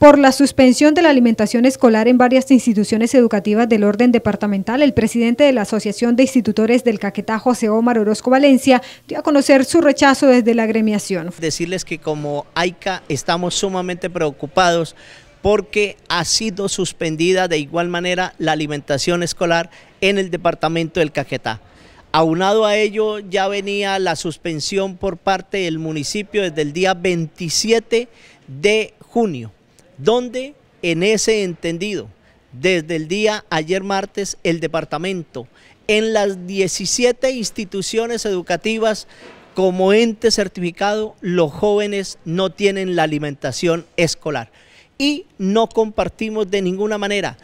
Por la suspensión de la alimentación escolar en varias instituciones educativas del orden departamental, el presidente de la Asociación de Institutores del Caquetá, José Omar Orozco Valencia, dio a conocer su rechazo desde la gremiación. Decirles que como AICA estamos sumamente preocupados porque ha sido suspendida de igual manera la alimentación escolar en el departamento del Caquetá. Aunado a ello ya venía la suspensión por parte del municipio desde el día 27 de junio donde en ese entendido, desde el día ayer martes, el departamento, en las 17 instituciones educativas como ente certificado, los jóvenes no tienen la alimentación escolar. Y no compartimos de ninguna manera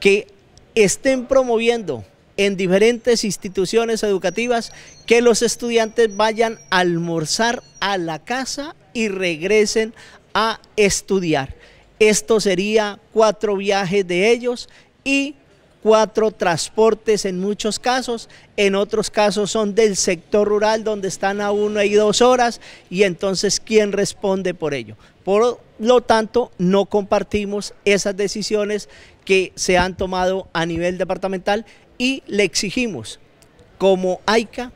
que estén promoviendo en diferentes instituciones educativas que los estudiantes vayan a almorzar a la casa y regresen a estudiar. Esto sería cuatro viajes de ellos y cuatro transportes en muchos casos, en otros casos son del sector rural donde están a una y dos horas y entonces ¿quién responde por ello? Por lo tanto, no compartimos esas decisiones que se han tomado a nivel departamental y le exigimos como AICA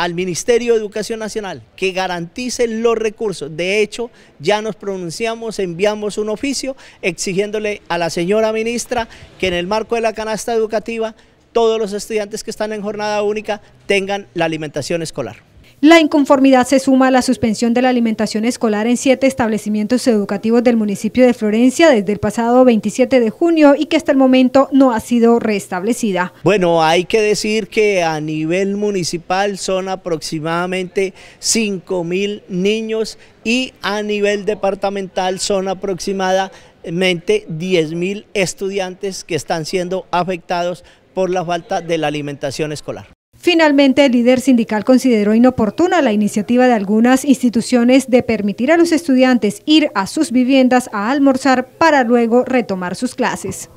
al Ministerio de Educación Nacional que garantice los recursos. De hecho, ya nos pronunciamos, enviamos un oficio exigiéndole a la señora ministra que en el marco de la canasta educativa todos los estudiantes que están en jornada única tengan la alimentación escolar. La inconformidad se suma a la suspensión de la alimentación escolar en siete establecimientos educativos del municipio de Florencia desde el pasado 27 de junio y que hasta el momento no ha sido restablecida. Bueno, hay que decir que a nivel municipal son aproximadamente 5 mil niños y a nivel departamental son aproximadamente 10 mil estudiantes que están siendo afectados por la falta de la alimentación escolar. Finalmente, el líder sindical consideró inoportuna la iniciativa de algunas instituciones de permitir a los estudiantes ir a sus viviendas a almorzar para luego retomar sus clases.